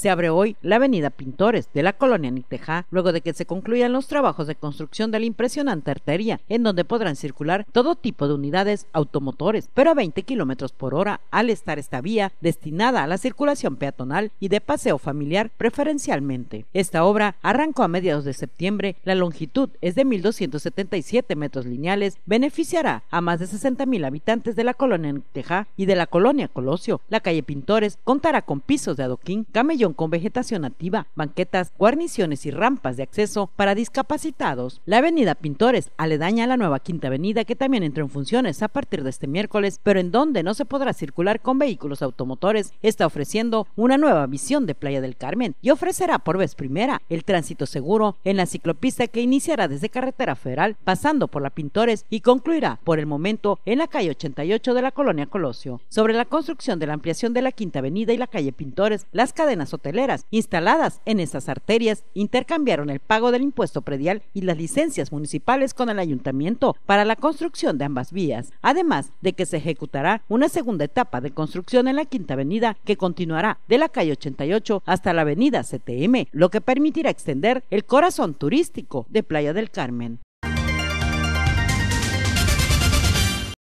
se abre hoy la avenida Pintores de la colonia Nictejá, luego de que se concluyan los trabajos de construcción de la impresionante arteria, en donde podrán circular todo tipo de unidades automotores, pero a 20 kilómetros por hora, al estar esta vía destinada a la circulación peatonal y de paseo familiar preferencialmente. Esta obra arrancó a mediados de septiembre, la longitud es de 1.277 metros lineales, beneficiará a más de 60.000 habitantes de la colonia Nictejá y de la colonia Colosio. La calle Pintores contará con pisos de adoquín, camellón con vegetación nativa, banquetas, guarniciones y rampas de acceso para discapacitados. La avenida Pintores, aledaña a la nueva Quinta Avenida, que también entró en funciones a partir de este miércoles, pero en donde no se podrá circular con vehículos automotores, está ofreciendo una nueva visión de Playa del Carmen y ofrecerá por vez primera el tránsito seguro en la ciclopista que iniciará desde Carretera Federal, pasando por la Pintores y concluirá por el momento en la calle 88 de la colonia Colosio. Sobre la construcción de la ampliación de la Quinta Avenida y la calle Pintores, las cadenas hoteleras instaladas en esas arterias intercambiaron el pago del impuesto predial y las licencias municipales con el ayuntamiento para la construcción de ambas vías, además de que se ejecutará una segunda etapa de construcción en la Quinta Avenida que continuará de la calle 88 hasta la avenida CTM, lo que permitirá extender el corazón turístico de Playa del Carmen.